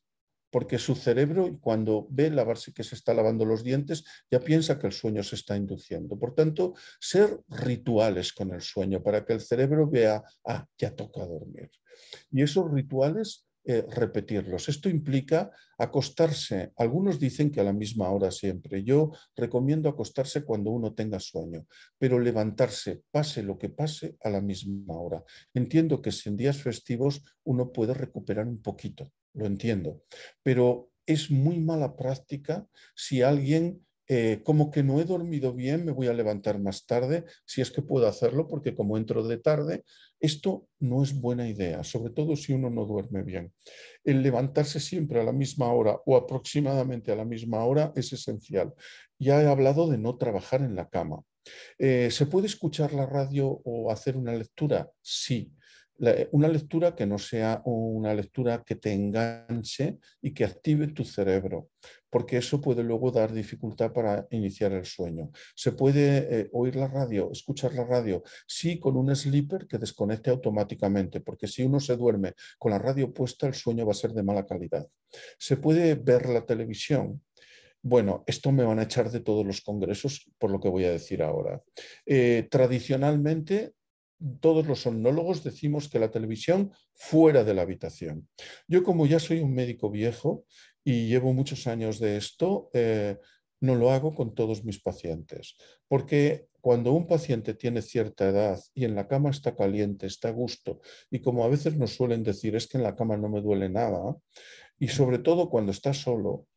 porque su cerebro, cuando ve lavarse que se está lavando los dientes, ya piensa que el sueño se está induciendo. Por tanto, ser rituales con el sueño para que el cerebro vea, ah, ya toca dormir. Y esos rituales eh, repetirlos. Esto implica acostarse. Algunos dicen que a la misma hora siempre. Yo recomiendo acostarse cuando uno tenga sueño, pero levantarse, pase lo que pase, a la misma hora. Entiendo que si en días festivos uno puede recuperar un poquito, lo entiendo, pero es muy mala práctica si alguien eh, como que no he dormido bien, me voy a levantar más tarde, si es que puedo hacerlo, porque como entro de tarde, esto no es buena idea, sobre todo si uno no duerme bien. El levantarse siempre a la misma hora o aproximadamente a la misma hora es esencial. Ya he hablado de no trabajar en la cama. Eh, ¿Se puede escuchar la radio o hacer una lectura? Sí, una lectura que no sea una lectura que te enganche y que active tu cerebro, porque eso puede luego dar dificultad para iniciar el sueño. Se puede eh, oír la radio, escuchar la radio, sí con un sleeper que desconecte automáticamente, porque si uno se duerme con la radio puesta, el sueño va a ser de mala calidad. Se puede ver la televisión, bueno, esto me van a echar de todos los congresos por lo que voy a decir ahora. Eh, tradicionalmente, todos los sonólogos decimos que la televisión fuera de la habitación. Yo como ya soy un médico viejo y llevo muchos años de esto, eh, no lo hago con todos mis pacientes, porque cuando un paciente tiene cierta edad y en la cama está caliente, está a gusto, y como a veces nos suelen decir, es que en la cama no me duele nada, y sobre todo cuando está solo,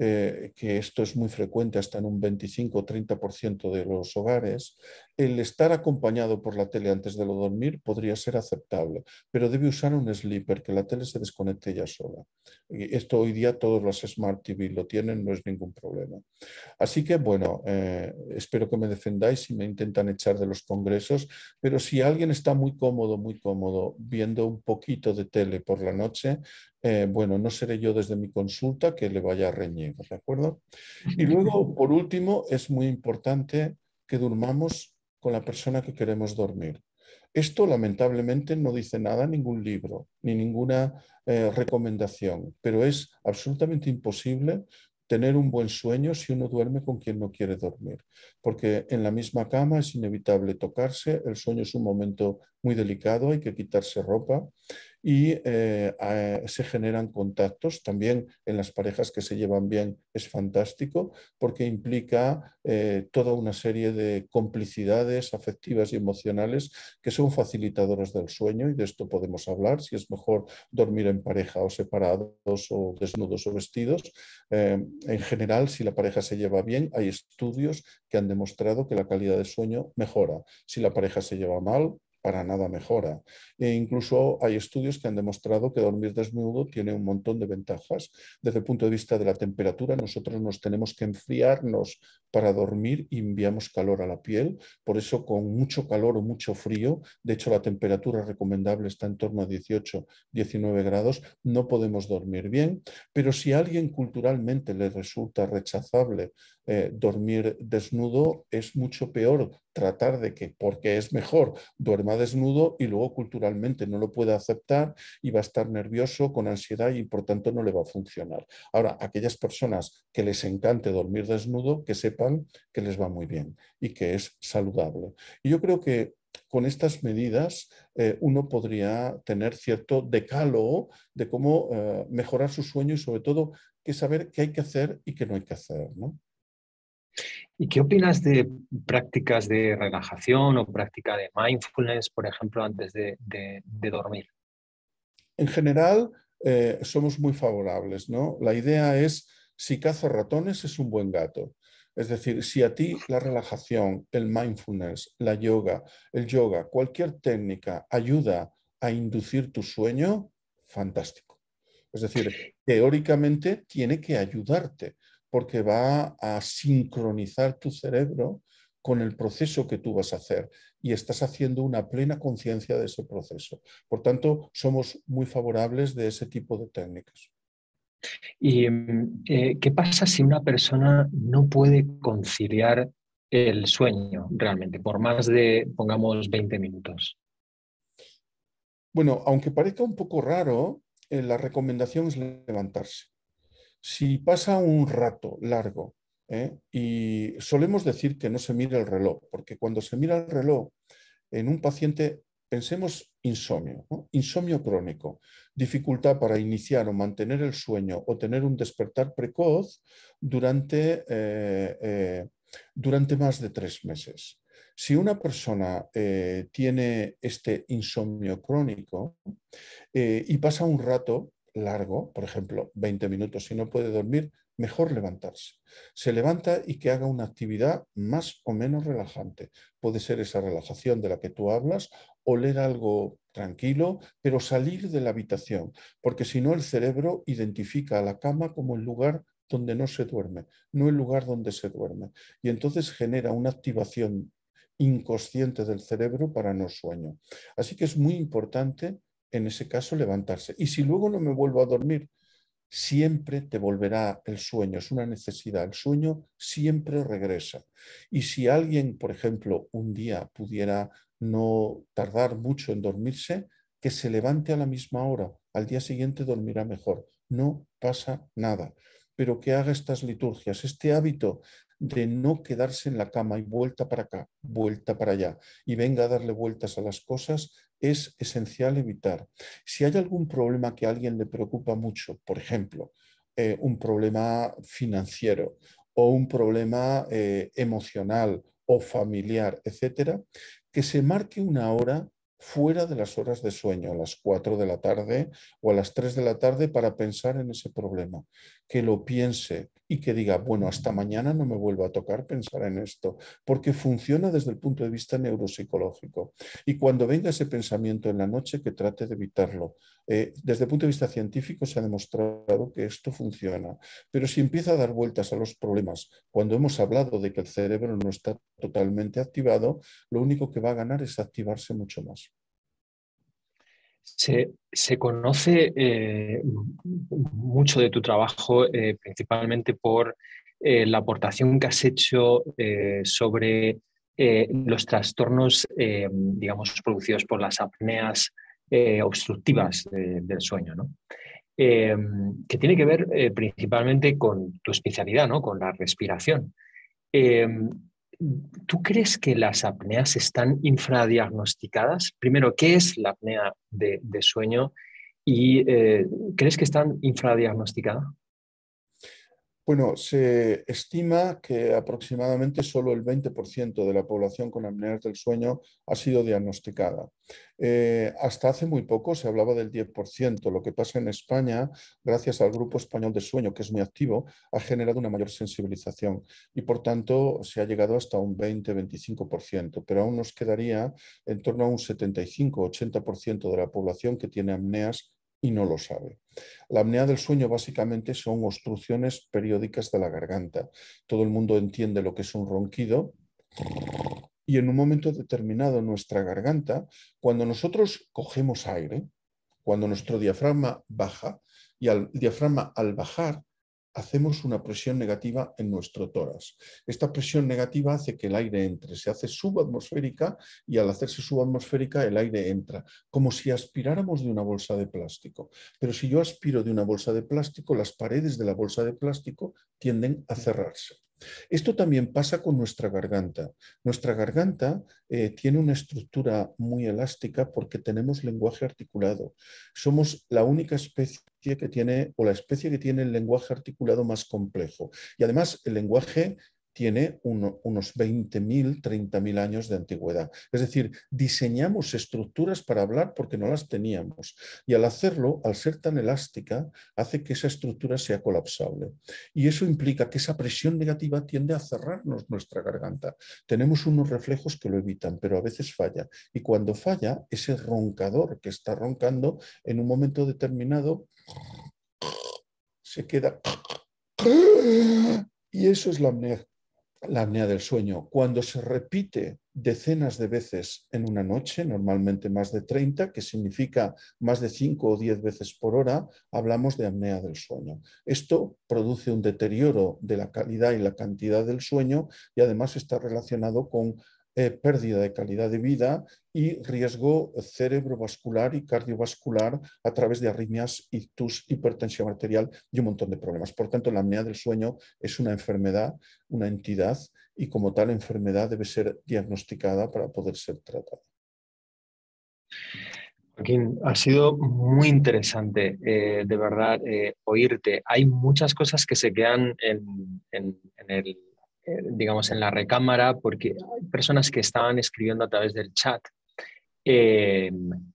eh, que esto es muy frecuente hasta en un 25 o 30% de los hogares, el estar acompañado por la tele antes de lo dormir podría ser aceptable, pero debe usar un sleeper, que la tele se desconecte ya sola. esto hoy día todos los Smart TV lo tienen, no es ningún problema. Así que, bueno, eh, espero que me defendáis si me intentan echar de los congresos, pero si alguien está muy cómodo, muy cómodo, viendo un poquito de tele por la noche, eh, bueno, no seré yo desde mi consulta que le vaya a reñir, ¿de acuerdo? Y luego, por último, es muy importante que durmamos con la persona que queremos dormir. Esto lamentablemente no dice nada ningún libro ni ninguna eh, recomendación, pero es absolutamente imposible tener un buen sueño si uno duerme con quien no quiere dormir, porque en la misma cama es inevitable tocarse, el sueño es un momento muy delicado, hay que quitarse ropa y eh, se generan contactos. También en las parejas que se llevan bien es fantástico porque implica eh, toda una serie de complicidades afectivas y emocionales que son facilitadores del sueño y de esto podemos hablar, si es mejor dormir en pareja o separados o desnudos o vestidos. Eh, en general, si la pareja se lleva bien, hay estudios que han demostrado que la calidad de sueño mejora. Si la pareja se lleva mal, para nada mejora. E incluso hay estudios que han demostrado que dormir desnudo tiene un montón de ventajas. Desde el punto de vista de la temperatura, nosotros nos tenemos que enfriarnos para dormir y enviamos calor a la piel. Por eso, con mucho calor o mucho frío, de hecho la temperatura recomendable está en torno a 18, 19 grados, no podemos dormir bien. Pero si a alguien culturalmente le resulta rechazable eh, dormir desnudo, es mucho peor tratar de que, porque es mejor, duerma desnudo y luego culturalmente no lo puede aceptar y va a estar nervioso, con ansiedad y por tanto no le va a funcionar. Ahora, aquellas personas que les encante dormir desnudo, que sepan que les va muy bien y que es saludable. Y yo creo que con estas medidas eh, uno podría tener cierto decalo de cómo eh, mejorar su sueño y sobre todo que saber qué hay que hacer y qué no hay que hacer. ¿no? ¿Y qué opinas de prácticas de relajación o práctica de mindfulness, por ejemplo, antes de, dormir? En general, eh, somos muy favorables, ¿no? La idea es, si cazo ratones, es un buen gato. Es decir, si a ti la relajación, el mindfulness, la yoga, el yoga, cualquier técnica ayuda a inducir tu sueño, fantástico. Es decir, teóricamente tiene que ayudarte porque va a sincronizar tu cerebro con el proceso que tú vas a hacer y estás haciendo una plena conciencia de ese proceso. Por tanto, somos muy favorables de ese tipo de técnicas. ¿Y eh, qué pasa si una persona no puede conciliar el sueño realmente por más de, pongamos, 20 minutos? Bueno, aunque parezca un poco raro, eh, la recomendación es levantarse. Si pasa un rato largo, ¿eh? y solemos decir que no se mira el reloj, porque cuando se mira el reloj, en un paciente pensemos insomnio, insomnio crónico, dificultad para iniciar o mantener el sueño o tener un despertar precoz durante, eh, eh, durante más de tres meses. Si una persona tiene este insomnio crónico y pasa un rato, largo, por ejemplo, 20 minutos, si no puede dormir, mejor levantarse. Se levanta y que haga una actividad más o menos relajante. Puede ser esa relajación de la que tú hablas o leer algo tranquilo, pero salir de la habitación, porque si no el cerebro identifica a la cama como el lugar donde no se duerme, no el lugar donde se duerme. Y entonces genera una activación inconsciente del cerebro para no sueño. Así que es muy importante en ese caso levantarse. Y si luego no me vuelvo a dormir, siempre te volverá el sueño, es una necesidad, el sueño siempre regresa. Y si alguien, por ejemplo, un día pudiera no tardar mucho en dormirse, que se levante a la misma hora, al día siguiente dormirá mejor, no pasa nada, pero que haga estas liturgias, este hábito de no quedarse en la cama y vuelta para acá, vuelta para allá, y venga a darle vueltas a las cosas, es esencial evitar. Si hay algún problema que a alguien le preocupa mucho, por ejemplo, eh, un problema financiero o un problema eh, emocional o familiar, etcétera, que se marque una hora fuera de las horas de sueño, a las 4 de la tarde o a las 3 de la tarde para pensar en ese problema, que lo piense, y que diga, bueno, hasta mañana no me vuelva a tocar pensar en esto, porque funciona desde el punto de vista neuropsicológico. Y cuando venga ese pensamiento en la noche, que trate de evitarlo. Eh, desde el punto de vista científico se ha demostrado que esto funciona, pero si empieza a dar vueltas a los problemas, cuando hemos hablado de que el cerebro no está totalmente activado, lo único que va a ganar es activarse mucho más. Se, conoce eh, mucho de tu trabajo, eh, principalmente por eh, la aportación que has hecho sobre los trastornos, digamos, producidos por las apneas obstructivas del sueño, que tiene que ver principalmente con tu especialidad, ¿no? con la respiración. ¿Tú crees que las apneas están infradiagnosticadas? Primero, ¿qué es la apnea de, sueño? ¿Y eh, crees que están infradiagnosticadas? Bueno, se estima que aproximadamente solo el 20% de la población con apneas del sueño ha sido diagnosticada. Eh, hasta hace muy poco se hablaba del 10%. Lo que pasa en España, gracias al Grupo Español de Sueño, que es muy activo, ha generado una mayor sensibilización y, por tanto, se ha llegado hasta un 20-25%, pero aún nos quedaría en torno a un 75-80% de la población que tiene apneas y no lo sabe. La apnea del sueño básicamente son obstrucciones periódicas de la garganta. Todo el mundo entiende lo que es un ronquido y en un momento determinado nuestra garganta, cuando nosotros cogemos aire, cuando nuestro diafragma baja y al diafragma al bajar hacemos una presión negativa en nuestro tórax. Esta presión negativa hace que el aire entre, se hace subatmosférica y al hacerse subatmosférica el aire entra, como si aspiráramos de una bolsa de plástico. Pero si yo aspiro de una bolsa de plástico, las paredes de la bolsa de plástico tienden a cerrarse. Esto también pasa con nuestra garganta. Nuestra garganta eh, tiene una estructura muy elástica porque tenemos lenguaje articulado. Somos la única especie que tiene, o la especie que tiene el lenguaje articulado más complejo. Y además el lenguaje tiene unos 20.000, 30.000 años de antigüedad. Es decir, diseñamos estructuras para hablar porque no las teníamos. Y al hacerlo, al ser tan elástica, hace que esa estructura sea colapsable. Y eso implica que esa presión negativa tiende a cerrarnos nuestra garganta. Tenemos unos reflejos que lo evitan, pero a veces falla. Y cuando falla, ese roncador que está roncando, en un momento determinado, se queda... Y eso es la apnea la apnea del sueño, cuando se repite decenas de veces en una noche, normalmente más de 30, que significa más de 5 o 10 veces por hora, hablamos de apnea del sueño. Esto produce un deterioro de la calidad y la cantidad del sueño y además está relacionado con eh, pérdida de calidad de vida y riesgo cerebrovascular y cardiovascular a través de arritmias, ictus, hipertensión arterial y un montón de problemas. Por tanto, la apnea del sueño es una enfermedad, una entidad, y como tal enfermedad debe ser diagnosticada para poder ser tratada. Joaquín, ha sido muy interesante, eh, de verdad, eh, oírte. Hay muchas cosas que se quedan en el digamos, en la recámara, porque hay personas que estaban escribiendo a través del chat, eh,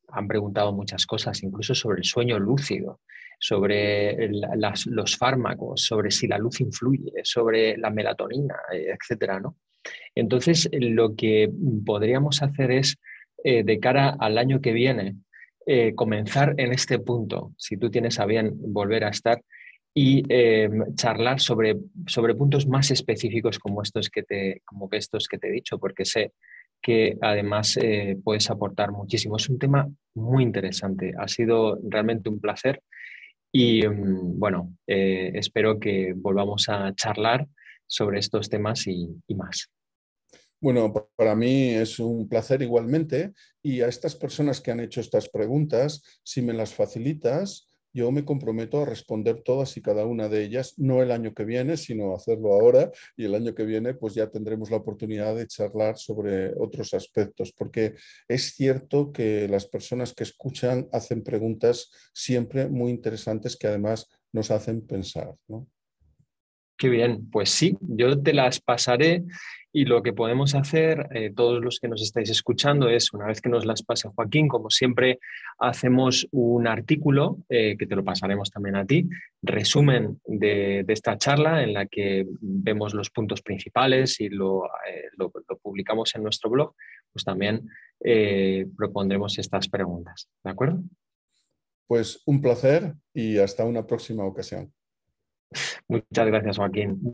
han preguntado muchas cosas, incluso sobre el sueño lúcido, sobre los fármacos, sobre si la luz influye, sobre la melatonina, eh, etcétera, ¿no? Entonces, lo que podríamos hacer es, eh, de cara al año que viene, comenzar en este punto, si tú tienes a bien volver a estar y em, charlar sobre, sobre puntos más específicos como estos que te, como estos que te he dicho, porque sé que además eh, puedes aportar muchísimo. Es un tema muy interesante. Ha sido realmente un placer y em, bueno, eh, espero que volvamos a charlar sobre estos temas y más. Bueno, para mí es un placer igualmente y a estas personas que han hecho estas preguntas, si me las facilitas, yo me comprometo a responder todas y cada una de ellas, no el año que viene, sino hacerlo ahora y el año que viene pues ya tendremos la oportunidad de charlar sobre otros aspectos, porque es cierto que las personas que escuchan hacen preguntas siempre muy interesantes que además nos hacen pensar. ¿no? Qué bien, pues sí, yo te las pasaré y lo que podemos hacer, eh, todos los que nos estáis escuchando, es una vez que nos las pase Joaquín, como siempre, hacemos un artículo, eh, que te lo pasaremos también a ti, resumen de, esta charla en la que vemos los puntos principales y lo, eh, lo publicamos en nuestro blog, pues también propondremos estas preguntas. ¿De acuerdo? Pues un placer y hasta una próxima ocasión. Muchas gracias, Joaquín.